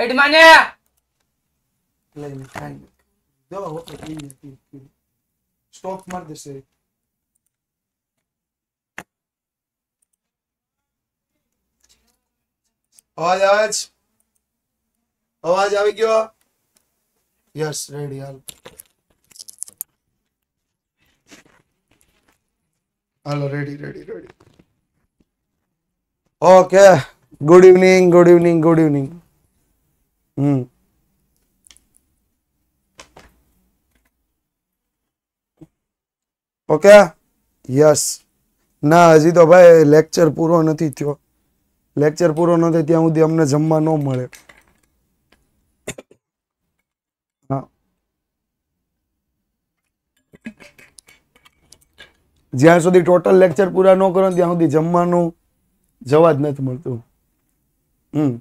ಐಡ್ ಮಾನ್ಯ ಸ್ಟಾಪ್ ಮಾಡಿದೆ ಸರಿ અવાજ આવે છે અવાજ આવી ગયો યસ રેડી હાલ હાલો ready ready ready okay good evening good evening good evening hmm okay yes ના હજી તો ભાઈ લેક્ચર પૂરો નથી થયો લેક્ચર પૂરો ન થાય ત્યાં સુધી અમને જમવા ન મળે જ્યાં સુધી ટોટલ લેક્ચર પૂરા ન કરો ત્યાં સુધી જમવાનું જવા જ નથી મળતું હમ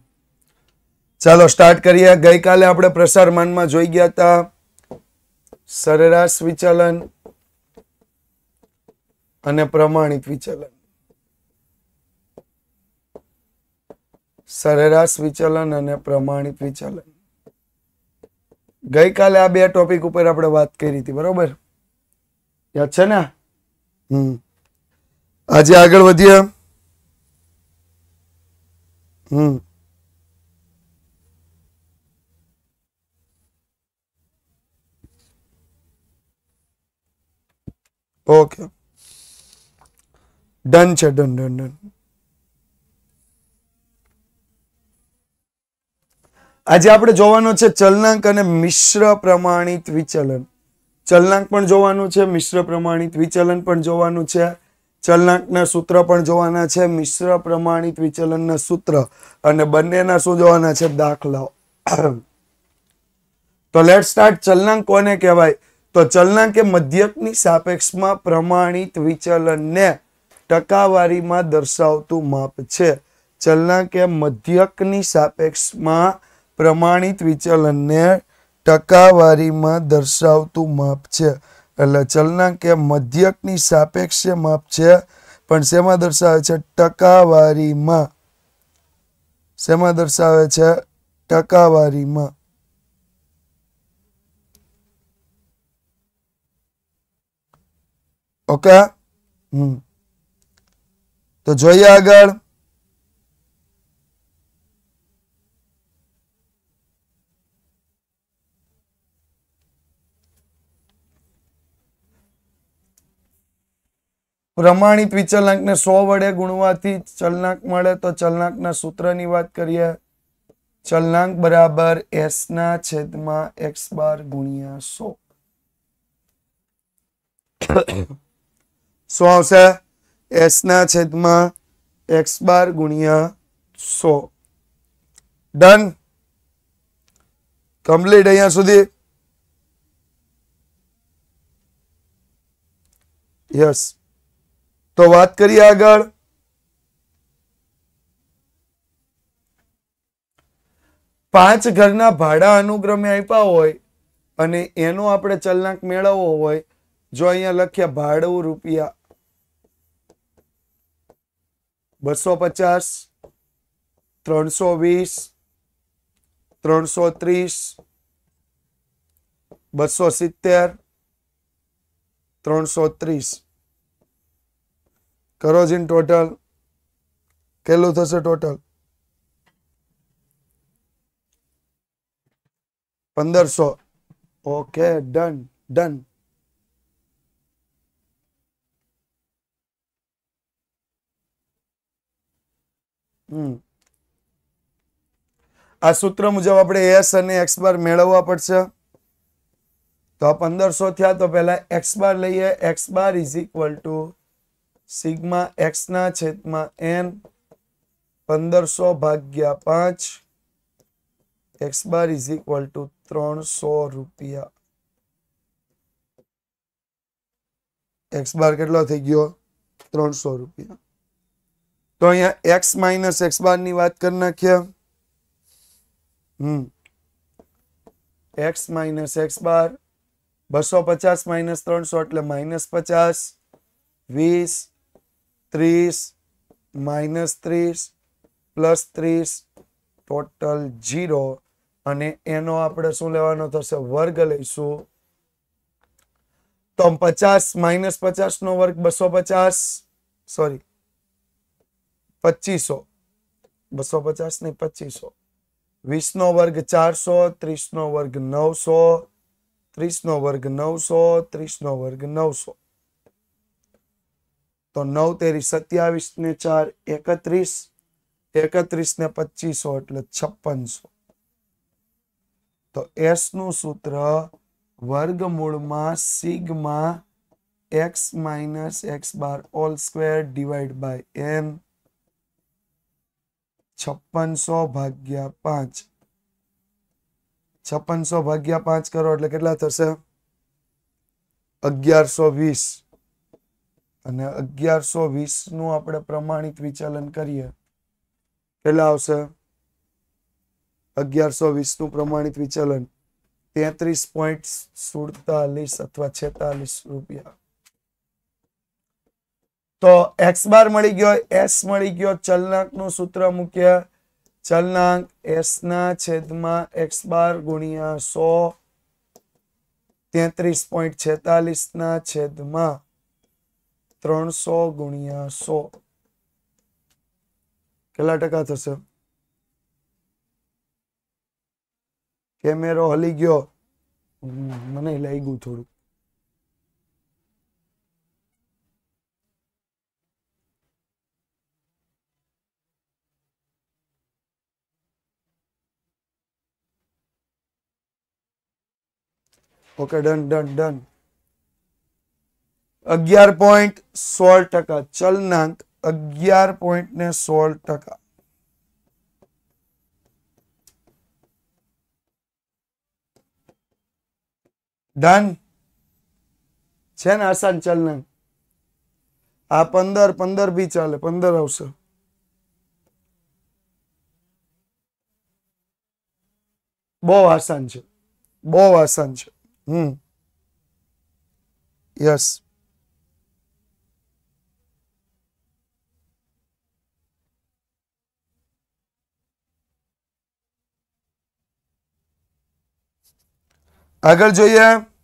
ચાલો સ્ટાર્ટ કરીએ ગઈકાલે આપણે પ્રસાર માનમાં જોઈ ગયા હતા સરેરાશ વિચલન અને પ્રમાણિત વિચલન સરેરાશ વિચલન અને પ્રમાણિત વિચલન ગઈકાલે આ બે ટોપિક ઉપર આપણે વાત કરી હતી બરોબર યાદ છે ને હમ આજે આગળ વધીએ હમ ઓકે ડન છે ડન ડન ડન આજે આપણે જોવાનો છે ચલનાંક અને મિશ્ર પ્રમાણિત વિચલન ચલનાંક પણ જોવાનું છે મિશ્ર પ્રમાણિત વિચલન પણ જોવાનું છે ચલનાંકના સૂત્ર પણ જોવાના છે મિશ્ર પ્રમાણિત વિચલનના સૂત્ર અને બંનેના શું જોવાના છે દાખલાઓ તો લેટ સ્ટાર્ટ ચલનાંક કોને કહેવાય તો ચલના કે મધ્યકની સાપેક્ષમાં પ્રમાણિત વિચલનને ટકાવારીમાં દર્શાવતું માપ છે ચલના કે મધ્યકની સાપેક્ષમાં પ્રમાણિત વિચલનને ટકાવારીમાં દર્શાવતું માપ છે એટલે ચલનાંક કે મધ્યકની સાપેક્ષ માપ છે પણ શેમાં દર્શાવે છે ટકાવારીમાં શેમાં દર્શાવે છે ટકાવારીમાં ઓકે હમ તો જોઈએ આગળ પ્રમાણિત વિચલનાંકને સો વડે ગુણવાથી ચલનાંક મળે તો ચલનાંકના સૂત્રની વાત કરીએ ચલનાંક બરાબર એસ ના છેદમાં એક્સ બાર ગુણ્યા સો શું આવશે એસના છેદમાં એક્સ બાર ગુણ્યા સો ડન કમ્પ્લીટ અહીંયા સુધી યસ તો વાત કરીએ આગળ પાંચ ઘરના ભાડા અનુક્રમે આપ્યા હોય અને એનો આપણે ચલનાંક મેળવવો હોય जो अह लख भाड़ रूपया बसो पचास त्रो वीस त्रो त्रीस बसो सीतेर त्रो त्रीस करो जीन टोटल के टोटल पंदर सौ ओके डन डन આ સૂત્ર મુજબ આપણે એસ અને એક્સ બાર મેળવવા પડશે તો આ પંદરસો થયા તો પહેલા એક્સ બાર લઈએ x bar is equal to X ના છેદમાં એન પંદરસો ભાગ્યા પાંચ X bar is equal to ત્રણસો રૂપિયા એક્સ બાર કેટલો થઈ ગયો ત્રણસો રૂપિયા તો અહીંયા એક્સ માઇનસ એક્સ બાર ની વાત કરી નાખ્યા હમ એક્સ માઇનસ એક્સ બાર બસો પચાસ માઇનસ ત્રણસો એટલે માઇનસ પચાસ વીસ ત્રીસ માઇનસ ત્રીસ પ્લસ ત્રીસ ટોટલ જીરો અને એનો આપણે શું લેવાનો થશે વર્ગ લઈશું તો પચાસ માઇનસ પચાસ નો વર્ગ બસો પચાસ સોરી પચીસો બસો પચાસ નહીં પચીસો નો વર્ગ ચારસો ત્રીસ નો વર્ગ નવસો ત્રીસ નો વર્ગ નવસો ત્રીસ નો વર્ગ નવસો તો નવ તેરી સત્યાવીસ ને ચાર એકત્રીસ એકત્રીસ ને પચીસો એટલે છપ્પનસો તો એસ નું સૂત્ર વર્ગમૂળમાં સિગમાં X minus x bar all square divide by N છપ્પનસો ભાગ્યા પાંચ છપ્પનસો ભાગ્યા પાંચ કરો એટલે કેટલા થશે અગિયારસો વીસ અને અગિયારસો વીસનું આપણે પ્રમાણિત વિચલન કરીએ કેટલા આવશે અગિયારસો વીસ નું પ્રમાણિત વિચલન તેત્રીસ પોઈન્ટ સુડતાલીસ અથવા છેતાલીસ રૂપિયા તો એક્સ બાર મળી ગયો એસ મળી ગયો નું સૂત્ર મૂક્યા ચલનાંક એસના છેદમાં એક્સ બાર ગુણ્યા સો તેત્રીસ પોઈન્ટ છેતાલીસના છેદમાં ત્રણસો ગુણ્યા સો કેટલા ટકા થશે કેમેરો હલી ગયો મને લાગ્યું થોડું ઓકે ડન ડન ડન અગિયાર પોઈન્ટ સોળ ટકા ચલનાંક અગિયાર પોઈન્ટ ને સોળ ટકા ડન છે ને આસાન ચલનાંક આ પંદર પંદર બી ચાલે પંદર આવશે બહુ આસાન છે બહુ આસાન છે Hmm. Yes. આગળ જોઈએ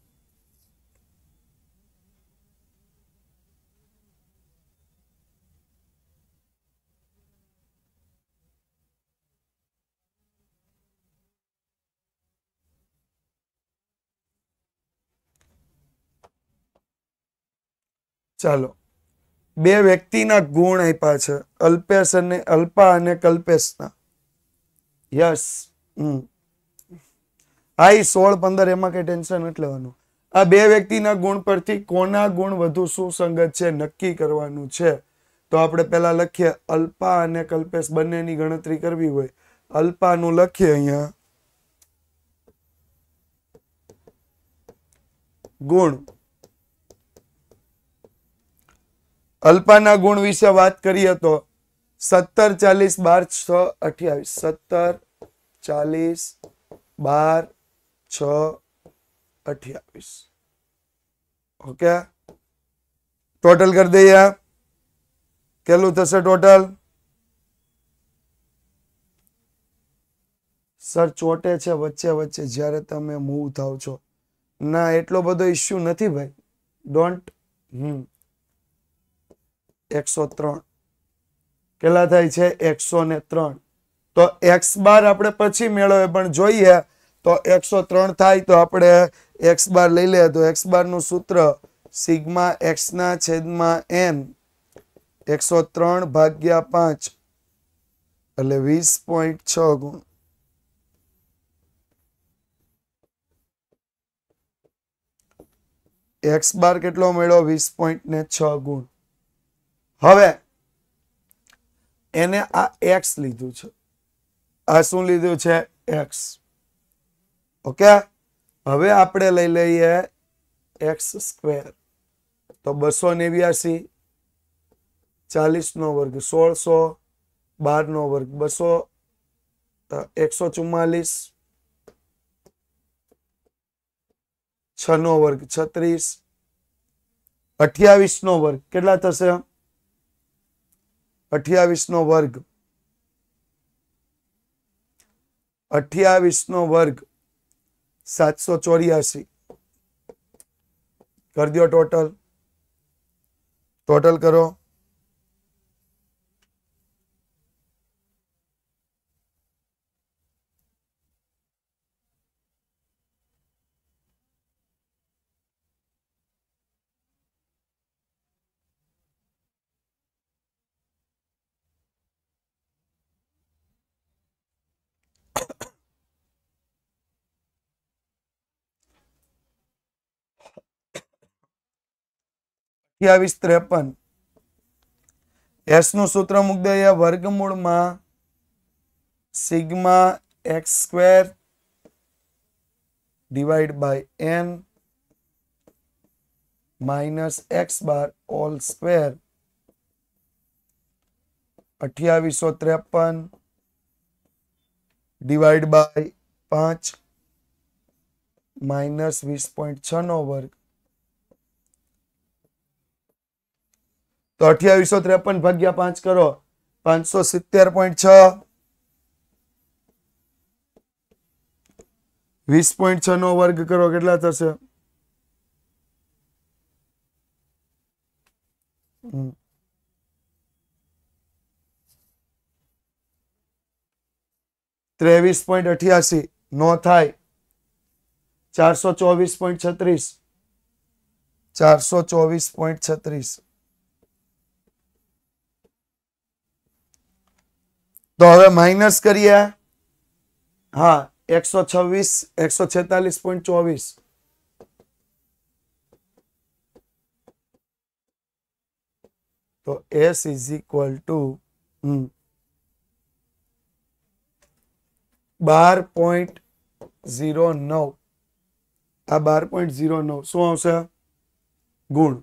ચાલો બે વ્યક્તિના ગુણ આપ્યા છે અલ્પેશ અને અલ્પા અને કલ્પેશના યસ હમ આઈ સોળ પંદર એમાં કઈ ટેન્શન નથી લેવાનું આ બે વ્યક્તિના ગુણ પરથી કોના ગુણ વધુ સુસંગત છે નક્કી કરવાનું છે તો આપણે પહેલા લખીએ અલ્પા અને કલ્પેશ બંનેની ગણતરી કરવી હોય અલ્પાનું લખીએ અહીંયા ગુણ અલ્પાના ગુણ વિશે વાત કરીએ તો સત્તર ચાલીસ બાર છ અઠ્યાવીસ સત્તર ચાલીસ બાર છ અઠ્યાવીસ ઓકે ટોટલ કરી દઈએ કેટલું થશે ટોટલ સર ચોટે છે વચ્ચે વચ્ચે જ્યારે તમે મૂવ થાવ છો ના એટલો બધો ઇસ્યુ નથી ભાઈ ડોન્ટ હમ એકસો ત્રણ કેટલા થાય છે એકસો ને ત્રણ તો એક્સ બાર આપણે પછી મેળવે પણ જોઈએ તો એકસો ત્રણ થાય તો આપણે એક્સ બાર લઈ લે તો એક્સ નું સૂત્ર સિગ્મા એક્સના છેદમાં એન એકસો ત્રણ ભાગ્યા પાંચ એટલે વીસ પોઈન્ટ છ ગુણ એક્સ બાર કેટલો મેળવ્યો વીસ પોઈન્ટ ને છ ગુણ હવે એને આ એક્સ લીધું છે આ શું લીધું છે એક્સ ઓકે હવે આપણે લઈ લઈએ એક્સ સ્ક્વેર તો બસો નેવ્યાસી ચાલીસનો વર્ગ સોળસો બારનો વર્ગ બસો એકસો ચુમ્માલીસ છનો વર્ગ છત્રીસ અઠ્યાવીસનો વર્ગ કેટલા થશે અઠ્યાવીસનો વર્ગ અઠ્યાવીસનો વર્ગ સાતસો ચોર્યાસી કરી દો ટોટલ ટોટલ કરો અઠ્યાવીસ ત્રેપન એસનું સૂત્ર મૂકી વર્ગમૂળમાં sigma X square divide by N minus x bar all square અઠ્યાવીસો ત્રેપન ડિવાઈડ બાય પાંચ માઇનસ વીસ પોઈન્ટ નો વર્ગ તો અઠ્યાવીસો ત્રેપન ભાગ્યા પાંચ કરો પાંચસો સિત્તેર પોઈન્ટ છ વીસ પોઈન્ટ છ નો વર્ગ કરો કેટલા થશે ત્રેવીસ પોઈન્ટ અઠ્યાસી નો થાય ચારસો ચોવીસ પોઈન્ટ છત્રીસ ચારસો ચોવીસ પોઈન્ટ છત્રીસ तो हम माइनस कर हा एक सौ छवि एक सौ छेतालीस पॉइंट चौबीस तो एस इज इक्वल टू बार पॉइंट जीरो नौ आ बार पॉइंट जीरो नौ शू आ गुण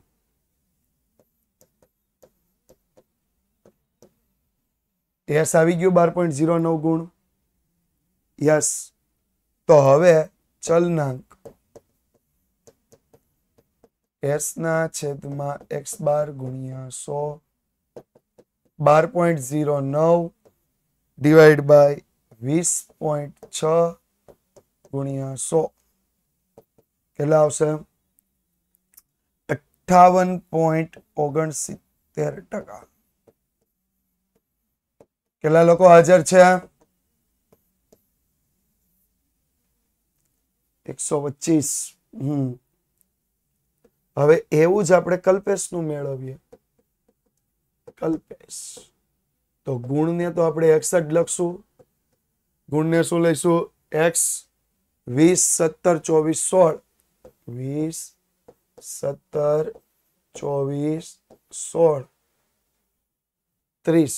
એસ આવી ગયું બાર પોઈન્ટ ઝીરો નવ ગુણ યસ તો હવે ચલનાંક એસના છેદમાં એક્સ બાર ગુણ્યા સો બાર પોઈન્ટ ઝીરો નવ ડિવાઈડ બાય વીસ પોઈન્ટ છ ગુણ્યા સો કેટલા આવશે અઠ્ઠાવન પોઈન્ટ ઓગણસિત્તેર ટકા કેટલા લોકો હાજર છે એકસો પચીસ હમ હવે એવું જ આપણે કલ્પેશનું મેળવીએ કલ્પેશ તો ગુણને તો આપણે એક્સ લખશું ગુણને શું લઈશું એક્સ વીસ સત્તર ચોવીસ સોળ વીસ સત્તર ચોવીસ સોળ ત્રીસ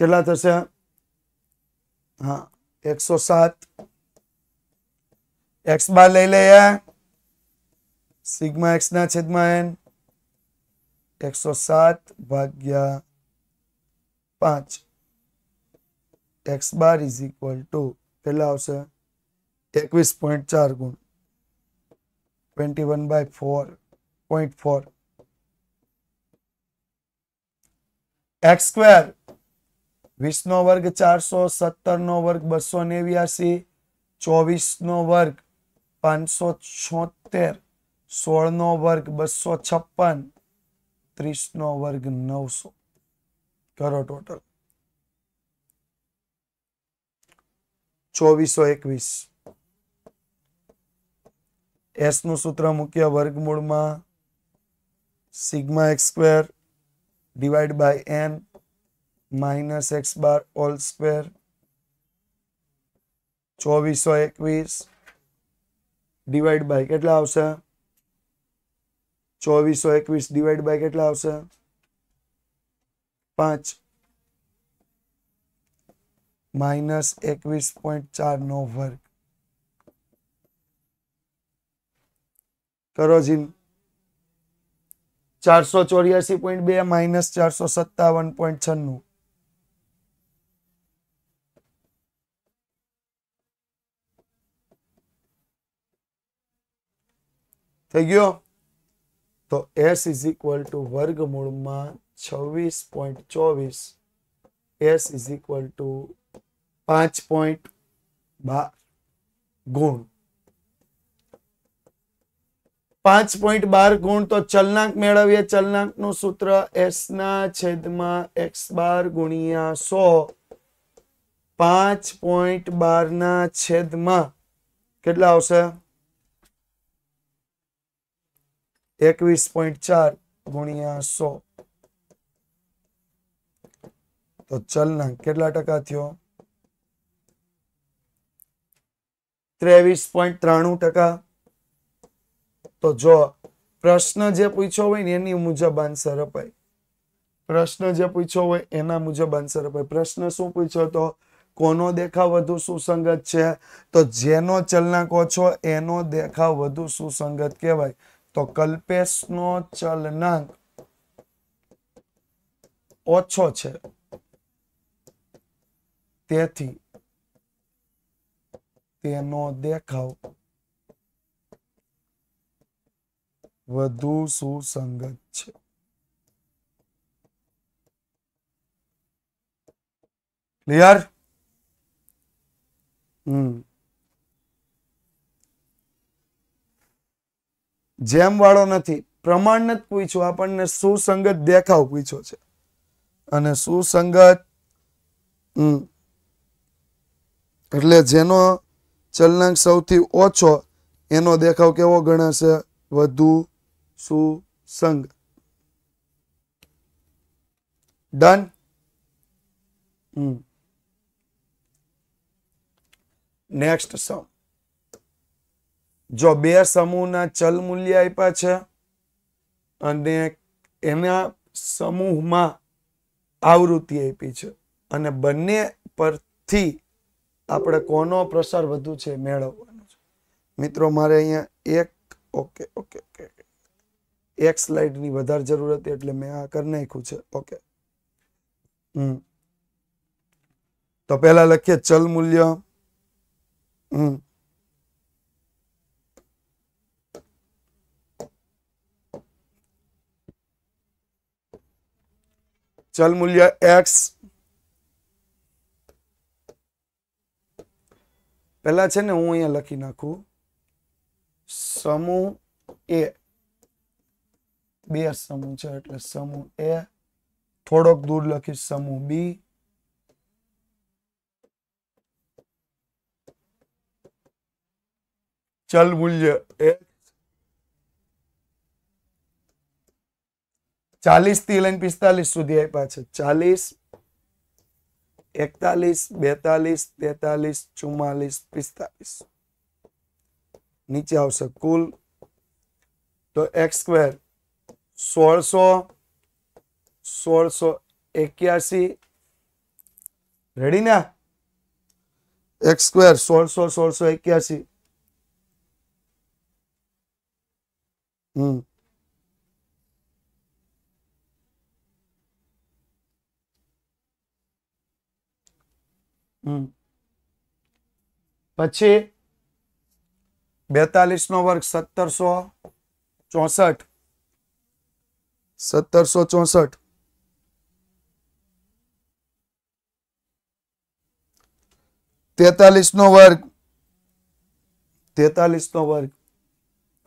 के हाँ एक सौ सात एक्स बार ले लिया सीग्मा एक्स ना छेद में एन एक सौ सात भाग्या पांच X bar is equal to के आवीस पॉइंट चार गुण twenty one by four point four X square વીસનો વર્ગ ચારસો સત્તરનો વર્ગ બસો નેવ્યાસી ચોવીસનો વર્ગ પાંચસો છોતેર સોળનો વર્ગ બસો છપ્પન ત્રીસનો વર્ગ નવસો કરો ટોટલ ચોવીસો એકવીસ એસ નું સૂત્ર મુખ્ય વર્ગમૂળમાં sigma X square divide by N minus x bar all square ચોવીસો એકવીસ ડિવાઈડ બાય કેટલા આવશે ચોવીસો એકવીસ ડિવાઈડ બાય કેટલા આવશે પાંચ માઇનસ એકવીસ પોઈન્ટ ચાર નો વર્ગ કરો જીન ચારસો ચોર્યાસી પોઈન્ટ બે માઇનસ ચારસો સત્તાવન પોઈન્ટ છન્નું થઈ ગયો તો એસ ઇઝ ઇક્વલ ટુ વર્ગમૂળમાં છવ્વીસ પોઈન્ટ ઇઝ ઇક્વલ ટુ પાંચ પોઈન્ટ બાર ગુણ પાંચ પોઈન્ટ બાર ગુણ તો ચલનાંક મેળવીએ ચલનાંકનું સૂત્ર ના છેદમાં એક્સ બાર ગુણ્યા સો પાંચ પોઈન્ટ બારના છેદમાં કેટલા આવશે એકવીસ પોઈન્ટ ચાર ગુણ્યા સો તો ચલનાંક કેટલા ટકા થયો ત્રેવીસ પોઈન્ટ ત્રાણું ટકા તો જો પ્રશ્ન જે પૂછ્યો હોય ને એની મુજબ આન્સર અપાય પ્રશ્ન જે પૂછ્યો હોય એના મુજબ આન્સર અપાય પ્રશ્ન શું પૂછ્યો તો કોનો દેખાવ વધુ સુસંગત છે તો જેનો ચલનાંક ઓછો એનો દેખાવ વધુ સુસંગત કહેવાય તો નો ચલનાંક ઓછો છે તેથી તેનો દેખાવ વધુ સુસંગત છે ક્લિયર જેમ વાળો નથી પ્રમાણને જ પૂછ્યો આપણને સુસંગત દેખાવ પૂછ્યો છે અને સુસંગત એટલે જેનો ચલનાંક સૌથી ઓછો એનો દેખાવ કેવો ગણાશે વધુ સુસંગ ડન નેક્સ્ટ સમ જો બે સમૂહના ચલ મૂલ્ય આપ્યા છે અને એના સમૂહમાં આવૃત્તિ આપી છે અને બંને પરથી આપણે કોનો પ્રસાર વધુ છે મેળવવાનો છે મિત્રો મારે અહીંયા એક ઓકે ઓકે ઓકે એક સ્લાઇડની વધારે જરૂર હતી એટલે મેં આ કરી નાખ્યું છે ઓકે હમ તો પહેલા લખીએ ચલ મૂલ્ય હમ ચલ મૂલ્ય એક્સ પહેલા છે ને હું અહીંયા લખી નાખું સમૂહ એ બે સમૂહ છે એટલે સમૂહ એ થોડોક દૂર લખીશ સમૂહ બી ચલ મૂલ્ય એક ચાલીસ ચાલીસથી લઈને પિસ્તાલીસ સુધી આપ્યા છે ચાલીસ એકતાલીસ બેતાલીસ તેતાલીસ ચુમ્માલીસ પિસ્તાલીસ નીચે આવશે કુલ તો એક્સ સ્ક્વેર સોળસો સોળસો એક્યાસી રેડી ને એક્સ સ્ક્વેર સોળસો સોળસો એક્યાસી હમ हम्म 42 નો વર્ગ 1764 1764 43 નો વર્ગ 43 નો વર્ગ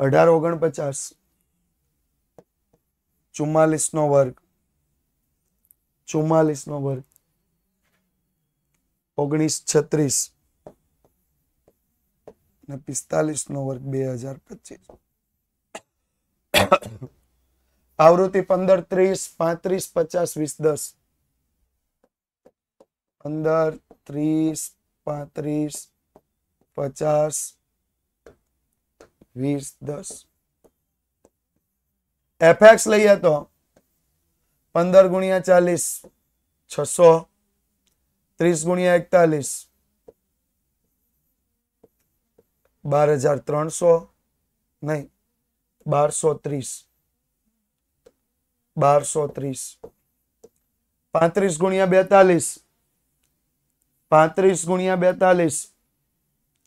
1849 44 નો વર્ગ 44 નો વર્ગ ઓગણીસ છત્રીસ ને પિસ્તાલીસ નો વર્ગ બે હજાર પચીસ આવૃત્તિ પંદર ત્રીસ પાંત્રીસ પચાસ વીસ દસ પંદર ત્રીસ પાંત્રીસ પચાસ વીસ દસ એફેક્સ લઈએ તો પંદર ગુણ્યા ચાલીસ છસો तीस गुणिया एकतालीस बार हजार त्र सौ नहीं बार सौ त्रीस बार सौ त्रीस पात गुणिया बेतालीस पात गुणिया बेतालीस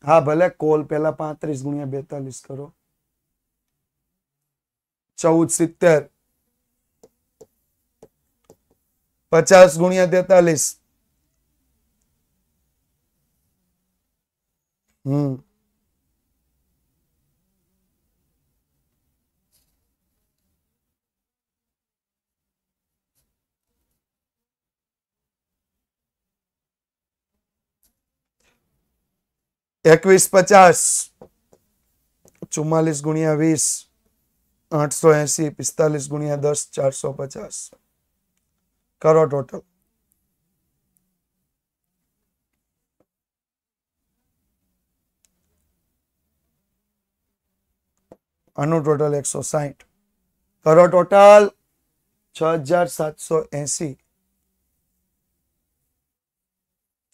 हा भले कोल पहला पात गुणिया बेतालीस करो चौद सीतेर पचास गुणिया तेतालीस हम्म। एकवीस पचास चुम्मास गुणिया वीस आठ सौ ऐसी पिस्तालीस गुणिया दस चार सौ पचास करो टोटल टोटल एक सौ साइठ करो टोटल छ हजार सात सौ एसी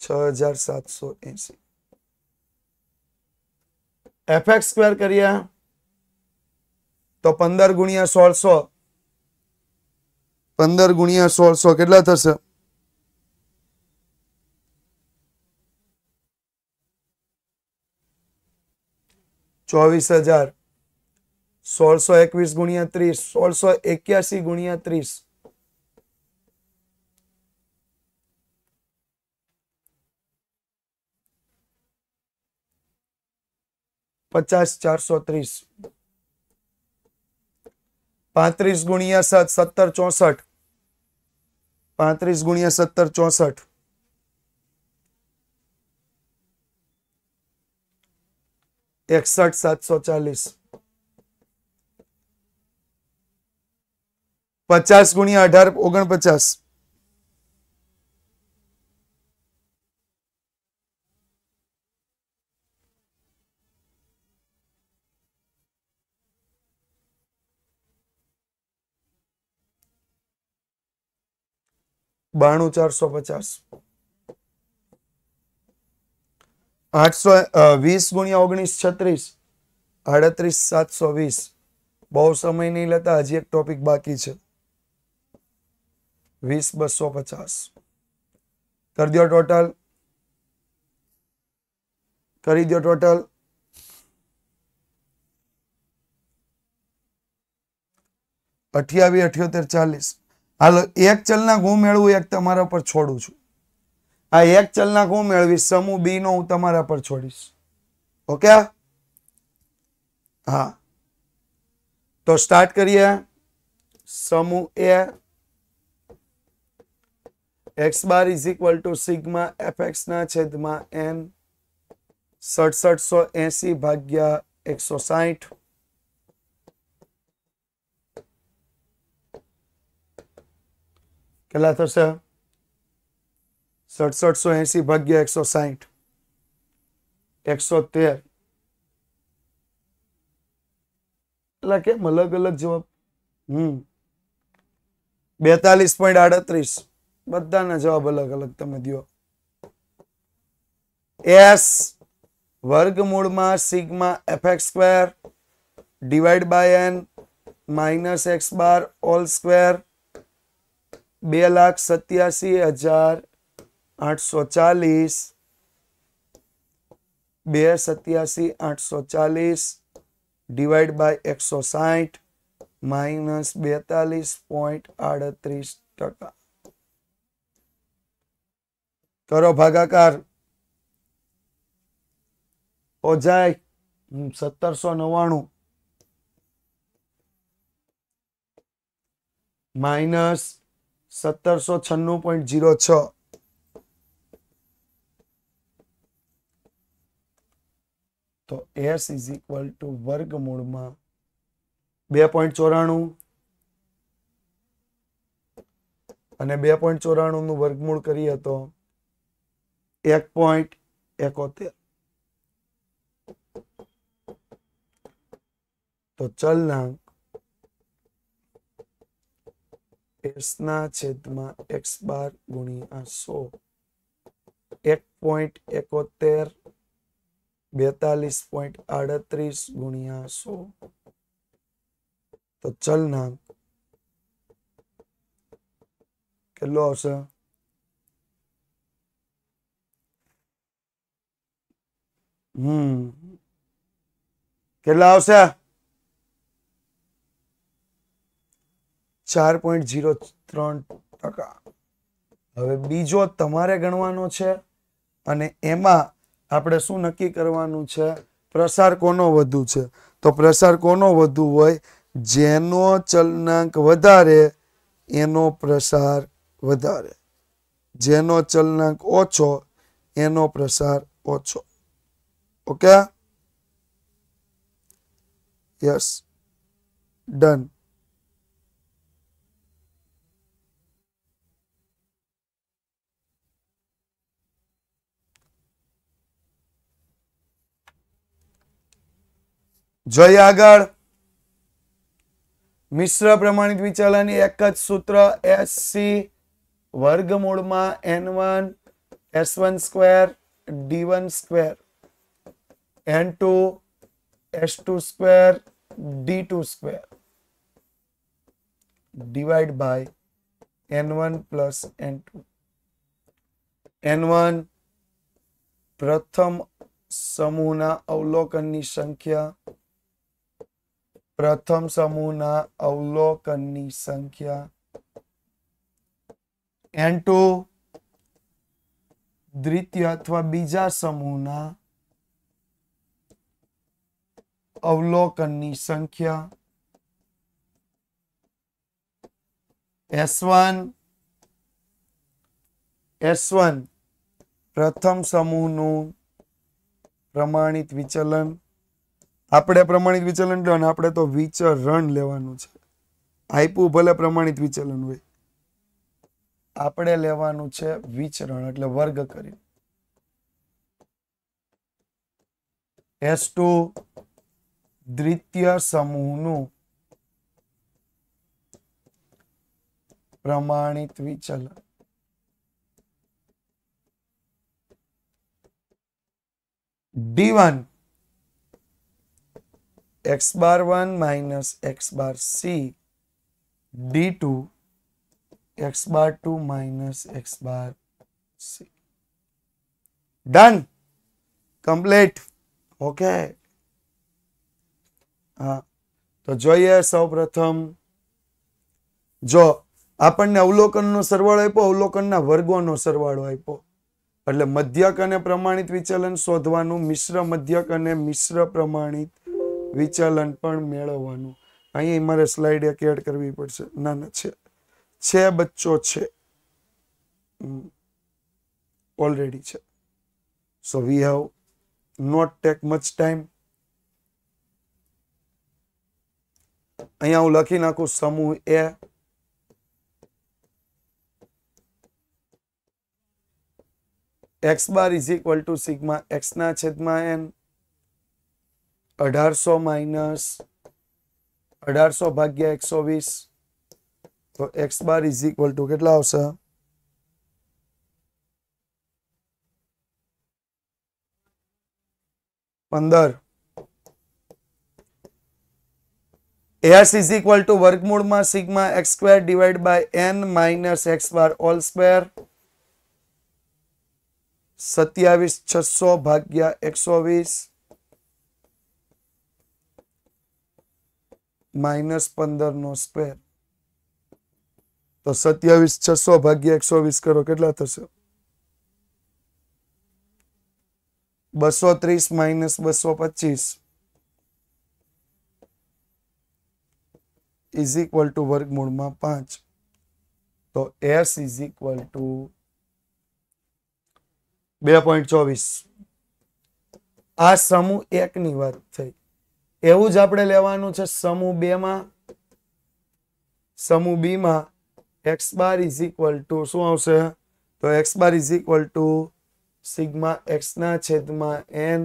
छ हजार सात सौ एसी करिए तो पंदर गुणिया सोल सो पंदर गुणिया सोल सौ के चौबीस हजार સોળસો એકવીસ ગુણ્યા ત્રીસ સોળસો એક્યાસી ગુણ્યા ત્રીસ પચાસ ચારસો ત્રીસ પાંત્રીસ ગુણ્યા સાત સત્તર ચોસઠ પાંત્રીસ ગુણ્યા સત્તર ચોસઠ એકસઠ સાતસો ચાલીસ पचास गुणिया अठार ओगन पचास बाणु चार सौ पचास आठ सौ वीस गुणिया ओगनीस छत्रीस अड़तरीस सात सौ वीस बहु समय नहीं लेता हजी एक टॉपिक बाकी है વીસ બસો પચાસ કરી દો ટોટલ કરી દો ટોટલ અઠ્યાવીસ અઠ્યોતેર ચાલીસ હાલો એક ચલના ગુણ મેળવું એક તમારા પર છોડું છું આ એક ચલના ગુણ મેળવીશ સમૂહ બી નો હું તમારા પર છોડીશ ઓકે હા તો સ્ટાર્ટ કરીએ સમૂહ A X bar is equal to sigma F ના છેદમાં એન સડસઠસો એસી ભાગ્યા એકસો સાહીઠ કેટલા થશે સડસઠસો એસી ભાગ્યા એકસો સાહીઠ એકસો તેર એટલે કેમ અલગ અલગ જવાબ હમ બેતાલીસ પોઈન્ટ આડત્રીસ बदा जवाब अलग अलग तब दियो एस वर्ग मूल sigma F X square divide by N minus x bar all square lakh सत्याशी हजार आठ सौ चालीस बे सत्याशी आठ सौ चालीस डिवाइड बाय एक सौ साइठ माइनस बेतालीस पॉइंट आड़तरीस टका કરો ભાગાકાર ઓજાય સત્તરસો નવ્વાણું માઇનસ સત્તરસો છન્નું પોઈન્ટ જીરો છ તો એસ ઇઝ ઇક્વલ ટુ વર્ગ મૂળમાં બે પોઈન્ટ ચોરાણું અને બે પોઈન્ટ નું વર્ગમૂળ કરીએ તો એક પોઈન્ટ એકોતેર તો ચલનાંક એસના છેદમાં એક્સ બાર ગુણ્યા સો એક પોઈન્ટ એકોતેર બેતાલીસ પોઈન્ટ આડત્રીસ ગુણ્યા સો તો ચલનાંક કેટલો આવશે કેટલા આવશે ચાર પોઈન્ટ ઝીરો ત્રણ ટકા હવે બીજો તમારે ગણવાનો છે અને એમાં આપણે શું નક્કી કરવાનું છે પ્રસાર કોનો વધુ છે તો પ્રસાર કોનો વધુ હોય જેનો ચલનાંક વધારે એનો પ્રસાર વધારે જેનો ચલનાંક ઓછો એનો પ્રસાર ઓછો okay yes done જય આગળ મિશ્ર પ્રમાણિત વિચલનની એક જ સૂત્ર એસ એસસી વર્ગમૂળમાં N one S one square D one square N2 H2 square D2 square divide by N1 plus N2. N1 પ્રથમ સમૂહના અવલોકનની સંખ્યા પ્રથમ સમૂહના અવલોકનની સંખ્યા એન્ટો દ્વિતીય અથવા બીજા સમૂહના અવલોકનની સંખ્યા એસ વન એસ વન પ્રથમ સમૂહનું પ્રમાણિત વિચલન આપણે પ્રમાણિત વિચલન લેવાનું આપણે તો વિચરણ લેવાનું છે આઈપું ભલે પ્રમાણિત વિચલન હોય આપણે લેવાનું છે વિચરણ એટલે વર્ગ કરી એસ ટુ द्वितीय समूह प्रमाणित विचलन D one X bar one minus x bar C D two X bar two minus x bar C done complete okay હા તો જોઈએ સૌપ્રથમ જો આપણને અવલોકનનો સરવાળો આપ્યો અવલોકનના વર્ગોનો સરવાળો આપ્યો એટલે મધ્યક અને પ્રમાણિત વિચલન શોધવાનું મિશ્ર મધ્યક અને મિશ્ર પ્રમાણિત વિચલન પણ મેળવવાનું અહીં મારે સ્લાઇડ એક એડ કરવી પડશે ના ના છે છે બચ્ચો છે ઓલરેડી છે so we have not take much time અહીંયા હું લખી નાખું સમૂહ A X bar is equal to sigma એક્સના છેદમાં એન અઢારસો માઇનસ અઢારસો ભાગ્યા એકસો વીસ તો X bar is equal to કેટલા આવશે પંદર एस इज इक्वल टू वर्गमूल sigma X square divide by N minus x bar all square सत्यावीस छसो भाग्या एक माइनस पंदर नो स्क्वेर तो सत्यावीस छसो भाग्य एक सौ वीस करो के बसो तीस माइनस बसो पच्चीस ઇઝ ઇક્વલ ટુ વર્ગમૂળમાં પાંચ તો એસ ઇઝ ઇક્વલ ટુ બે પોઈન્ટ ચોવીસ આ સમૂહ ની વાત થઈ એવું જ આપણે લેવાનું છે સમૂહ બેમાં સમૂહ બીમાં X bar is equal to શું આવશે તો X bar is equal to sigma એક્સના છેદમાં એન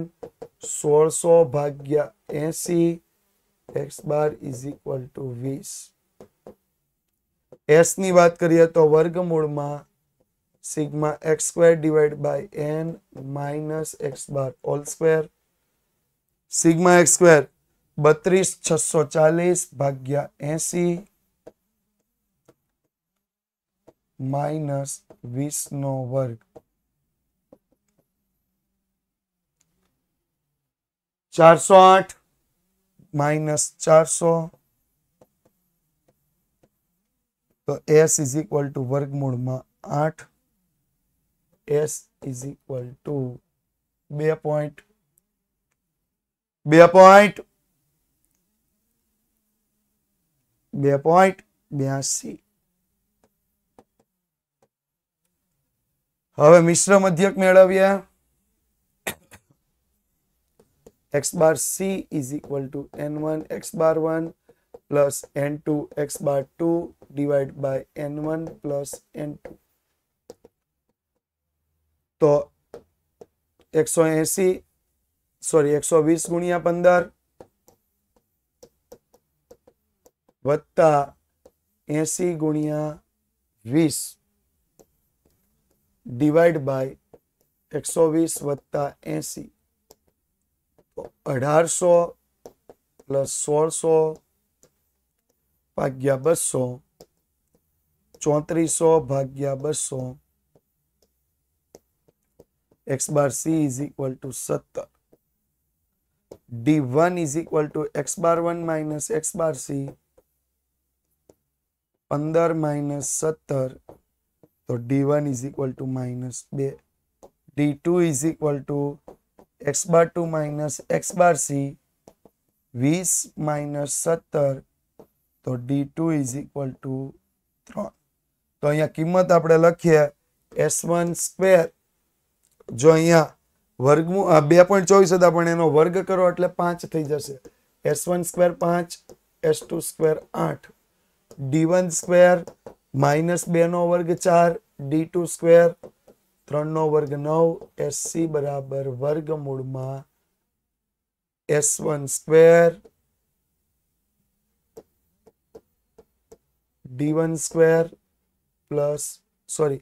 સોળસો ભાગ્યા એસી X bar is equal to વીસ એસની વાત કરીએ તો વર્ગમૂળમાં sigma X square divide by N minus x bar all square sigma X square બત્રીસ છસો ચાલીસ ભાગ્યા એસી માઇનસ વીસનો વર્ગ ચારસો આઠ માઇનસ ચારસો તો એસ ઇઝ ઇક્વલ ટુ વર્ગમૂળમાં આઠ એસ ઇઝ ઇક્વલ ટુ બે પોઈન્ટ બે પોઈન્ટ બે પોઈન્ટ બ્યાસી હવે મિશ્ર મધ્યક મેળવ્યા x bar c is equal to n1 x bar 1 plus n2 x bar 2 divided by n1 plus n2 તો એકસો એસી સોરી એકસો વીસ ગુણ્યા પંદર વત્તા એસી ગુણ્યા વીસ ડિવાઈડ બાય એકસો વીસ વત્તા એસી અઢારસો પ્લસ સોળસો ભાગ્યા બસો ચોત્રીસો ભાગ્યા બસો X bar C is equal to સત્તર D one is equal to X bar one minus x bar C પંદર માઇનસ સત્તર તો D one is equal to minus બે D two is equal to X bar two minus x bar C વીસ minus સત્તર તો D two is equal to ત્રણ તો અહીંયા કિંમત આપણે લખીએ એસ વન સ્ક્વેર જો અહીંયા વર્ગમૂળ બે પોઈન્ટ ચોવીસ હતા પણ એનો વર્ગ કરો એટલે પાંચ થઈ જશે એસ વન સ્ક્વેર પાંચ એસ ટુ સ્ક્વેર આઠ ડી વન સ્ક્વેર માઇનસ બેનો વર્ગ ચાર ડી ટુ ત્રણનો વર્ગ નવ એસસી બરાબર વર્ગ મૂળમાં S one square D one square plus sorry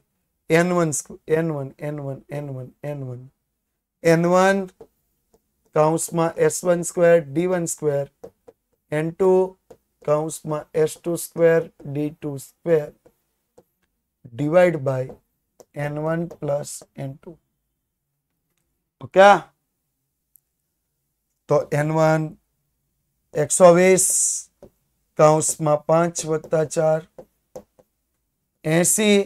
N one N one N one N one N one N one કાઉન્સમાં S one square D one square N two કાઉન્સમાં S two square D two square divide by N one plus N two तो क्या तो N one एक सौ बीस काउंस में पांच वत्ता चार एसी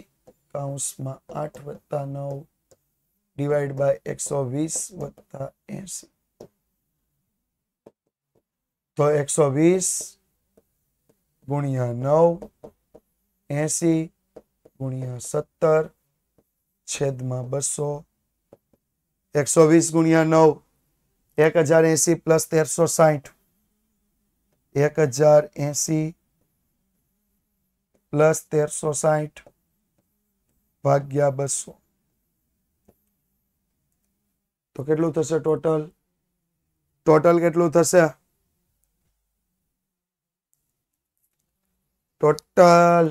काउंस में आठ वत्ता नौ डिवाइड बाय एक सौ बीस वत्ता एसी तो एक सौ वीस गुणिया नौ एसी गुणिया सत्तर 6/200 120 * 9 1080 + 1360 1080 + 1360 / 200 તો કેટલું થશે ટોટલ ટોટલ કેટલું થશે ટોટલ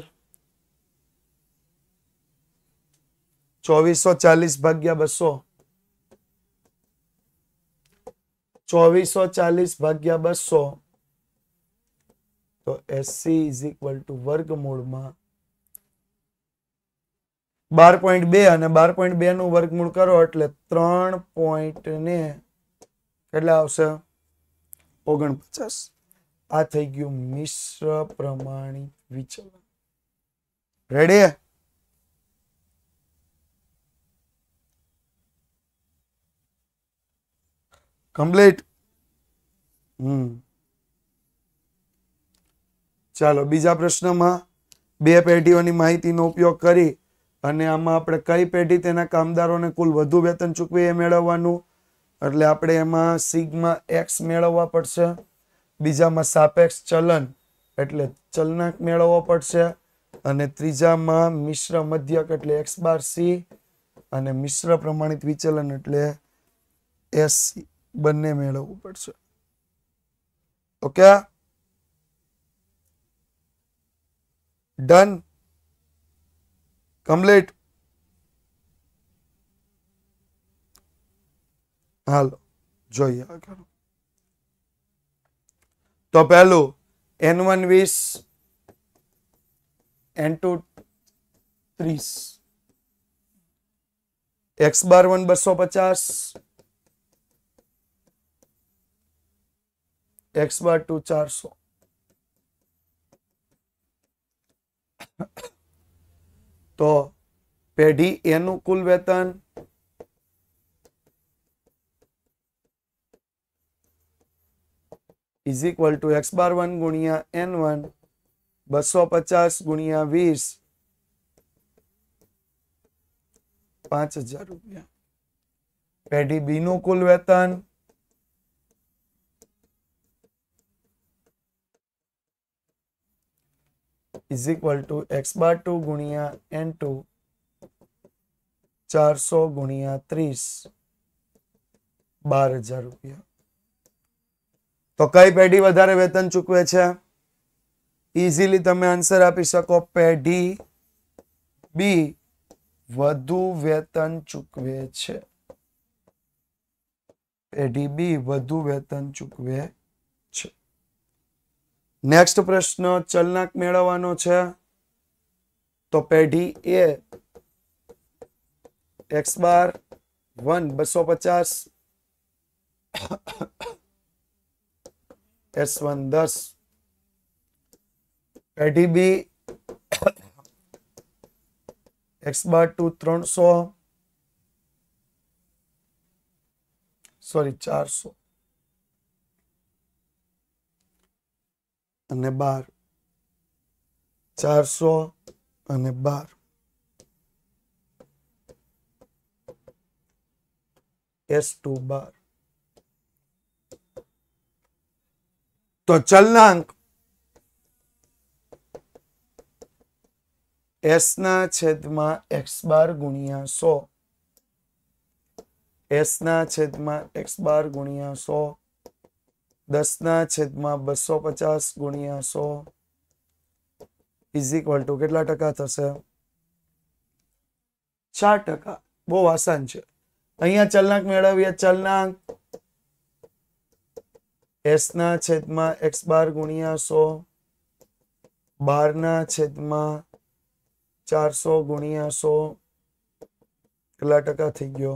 ચોવીસો ચાલીસ ભાગ્યા બસો ચોવીસો ચાલીસ ભાગ્યા બસો તો એસી ઇઝ ઇક્વલ ટુ મૂળમાં બાર પોઈન્ટ બે અને બાર પોઈન્ટ બે નું વર્ગમૂળ કરો એટલે ત્રણ પોઈન્ટ ને કેટલા આવશે ઓગણપચાસ આ થઈ ગયું મિશ્ર પ્રમાણિત વિચલન રેડી કમ્પ્લીટ હમ ચાલો બીજા પ્રશ્નમાં બે પેઢીઓની માહિતીનો ઉપયોગ કરી અને આમાં આપણે કઈ પેઢી તેના કામદારોને કુલ વધુ વેતન ચૂકવે એ મેળવવાનું એટલે આપણે એમાં સિગમાં એક્સ મેળવવા પડશે બીજામાં સાપેક્ષ ચલન એટલે ચલનાક મેળવવો પડશે અને ત્રીજામાં મિશ્ર મધ્યક એટલે એક્સ બાર સી અને મિશ્ર પ્રમાણિત વિચલન એટલે એસ સી बने मेलव पड़ से ओके डन कम्प्लीट हालो जो आगे तो पहलू एन वन वीस एन टू त्रीस एक्स बार वन बसो पचास x बार 2400 तो पेडी ए નું કુલ વેતન = x बार 1 * n1 250 * 20 ₹5000 पेडी बी નું કુલ વેતન is equal to X bar two ગુણ્યા એન ચારસો ગુણ્યા ત્રીસ બાર હજાર રૂપિયા તો કઈ પેઢી વધારે વેતન ચૂકવે છે ઇઝીલી તમે આન્સર આપી શકો પેઢી બી વધુ વેતન ચૂકવે છે પેઢી બી વધુ વેતન ચૂકવે નેક્સ્ટ પ્રશ્ન ચલનાંક મેળવવાનો છે તો પેઢી એ એક્સ બાર વન બસો પચાસ એસ વન દસ પેઢી બી એક્સ બાર ટુ ત્રણસો સોરી ચારસો અને બાર ચારસો અને બાર એસ ટુ બાર તો ચલનાંક ના છેદમાં એક્સ બાર ગુણ્યા સો એસના છેદમાં એક્સ બાર ગુણ્યા સો દસ દસના છેદમાં બસો પચાસ ગુણ્યા સો ઇઝ ઇક્વલ ટુ કેટલા ટકા થશે ચાર ટકા બહુ આસાન છે અહીંયા ચલનાંક મેળવીએ ચલનાંક એસના છેદમાં એક્સ બાર ગુણ્યા સો ના છેદમાં ચારસો ગુણ્યા સો કેટલા ટકા થઈ ગયો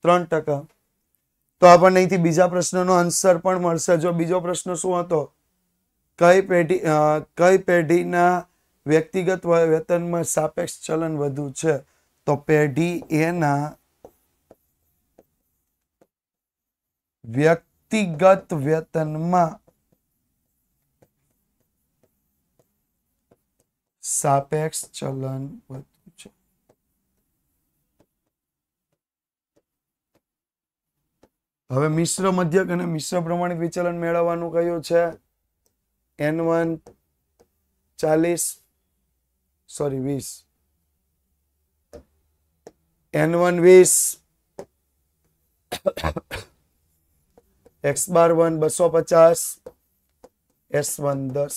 ત્રણ ટકા તો આપણને અહીંથી બીજા પ્રશ્નનો આન્સર પણ મળશે જો બીજો પ્રશ્ન શું હતો કઈ પેઢી કઈ પેઢીના વ્યક્તિગત વેતનમાં સાપેક્ષ ચલન વધુ છે તો પેઢી એના વ્યક્તિગત વેતનમાં સાપેક્ષ ચલન વધુ હવે મિશ્ર મધ્યક અને મિશ્ર પ્રમાણિત વિચલન મેળવવાનું કયું છે એન વન ચાલીસ સોરી વીસ એન વન વીસ એક્સ બાર વન બસો પચાસ એસ વન દસ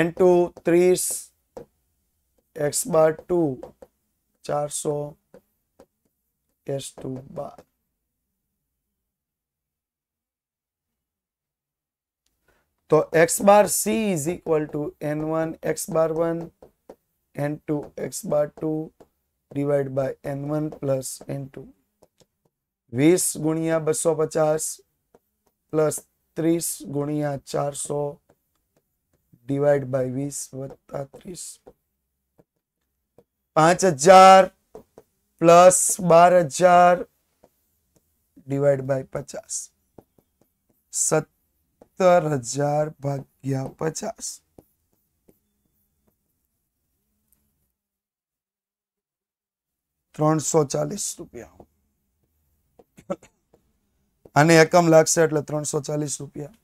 એન ટુ ત્રીસ એક્સ બાર ટુ ચારસો એસ ટુ બાર તો X bar C is equal to N one X bar one N two X bar two divide by N one plus N two વીસ ગુણ્યા બસો પચાસ plus ત્રીસ ગુણ્યા ચારસો ડિવાઈડ બાય વીસ વત્તા ત્રીસ પાંચ હજાર પ્લસ બાર હજાર ડિવાઈડ બાય પચાસ સત સત્તર હજાર ભાગ્યા પચાસ ત્રણસો ચાલીસ રૂપિયા આને એકમ લાગશે એટલે ત્રણસો ચાલીસ રૂપિયા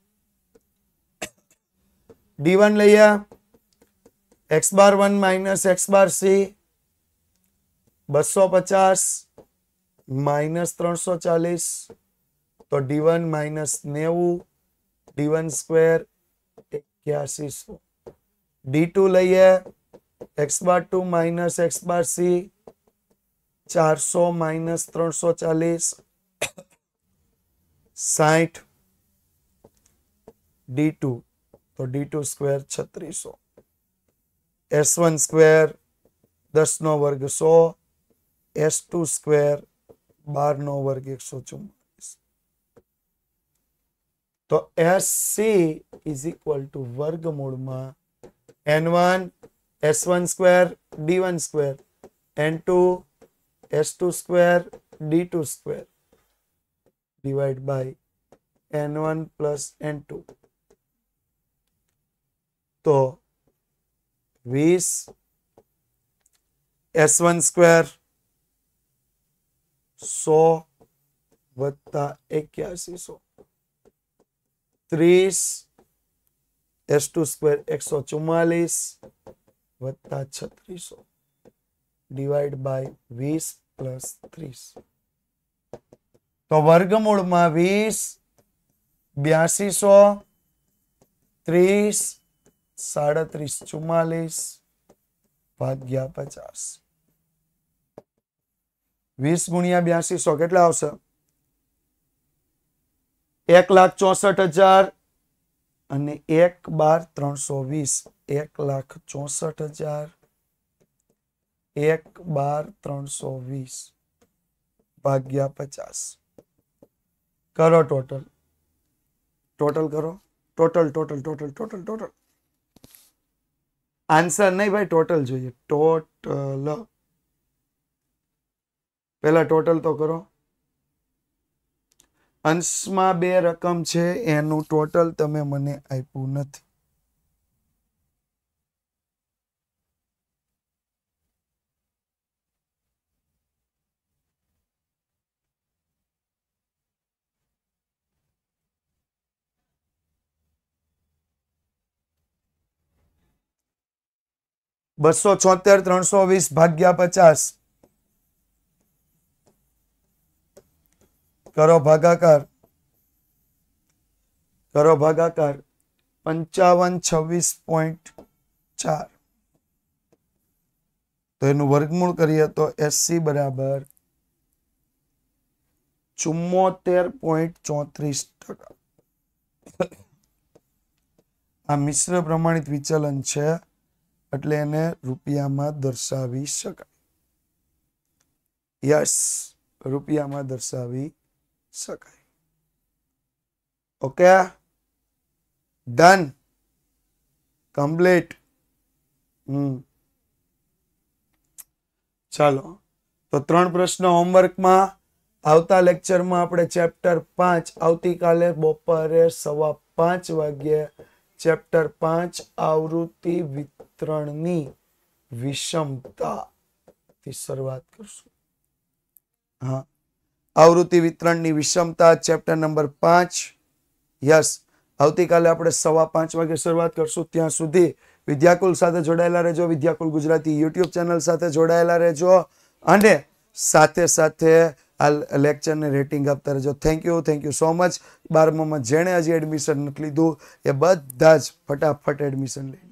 ડી વન લઈએ x bar one minus x bar c બસો પચાસ માઇનસ ત્રણસો ચાલીસ તો ડી વન માઇનસ નેવું डी वन स्क्वेर इक्यासी सौ डी टू लीए x bar two minus x bar c चार सौ माइनस त्र चालीस साठ डी टू तो डी टू स्क्वेर छत्सौ एस वन स्क्वेर दस नो वर्ग सौ एस टू स्क्वेर बार नो वर्ग एक सौ चुम्मा तो एस इज इक्वल टू वर्ग मूल n one s one square d one square n two s two square d two square divide by n one plus N two तो वीस एस वन स्क्वेर सौ वत्ता इक्यासी सौ ત્રીસ એસ ટુ સ્ક્વેર એકસો ચુમ્માલીસ વત્તા છત્રીસો ડિવાઈડ બાય વીસ પ્લસ ત્રીસ તો વર્ગમૂળમાં વીસ બ્યાસીસો ત્રીસ સાડત્રીસ ચુમ્માલીસ ભાગ્યા પચાસ વીસ ગુણ્યા બ્યાસીસો કેટલા આવશે એક લાખ ચોસઠ હજાર અને એક બાર ત્રણસો વીસ એક લાખ ચોસઠ હજાર એક બાર ત્રણસો વીસ ભાગ્યા પચાસ કરો ટોટલ ટોટલ કરો total total total total total answer નહીં ભાઈ ટોટલ જોઈએ ટોટલ પહેલા ટોટલ તો કરો અંશમાં બે રકમ છે એનું ટોટલ તમે મને આપ્યું નથી બસો છોતેર ત્રણસો વીસ ભાગ્યા પચાસ કરો ભાગાકાર કરો ભાગાકાર પંચાવન છવ્વીસ પોઈન્ટ ચાર તો એનું વર્ગમૂળ કરીએ તો એસસી બરાબર ચુમ્મોતેર પોઈન્ટ ચોત્રીસ ટકા આ મિશ્ર પ્રમાણિત વિચલન છે એટલે એને રૂપિયામાં દર્શાવી શકાય યસ રૂપિયામાં દર્શાવી શકાય ઓકે ડન કમ્પ્લીટ હમ ચાલો તો ત્રણ પ્રશ્ન હોમવર્કમાં આવતા લેક્ચરમાં આપણે ચેપ્ટર પાંચ આવતીકાલે બપોરે સવા પાંચ વાગ્યે ચેપ્ટર પાંચ આવૃત્તિ વિતરણની વિષમતાથી શરૂઆત કરશું હા આવૃત્તિ વિતરણની વિષમતા ચેપ્ટર નંબર પાંચ યસ આવતીકાલે આપણે સવા પાંચ વાગે શરૂઆત કરશું ત્યાં સુધી વિદ્યાકુલ સાથે જોડાયેલા રહેજો વિદ્યાકુલ ગુજરાતી યુટ્યુબ ચેનલ સાથે જોડાયેલા રહેજો અને સાથે સાથે આ લેક્ચરને રેટિંગ આપતા રહેજો thank you thank you so much બારમામાં જેણે હજી એડમિશન લીધું એ બધા જ ફટાફટ એડમિશન લઈ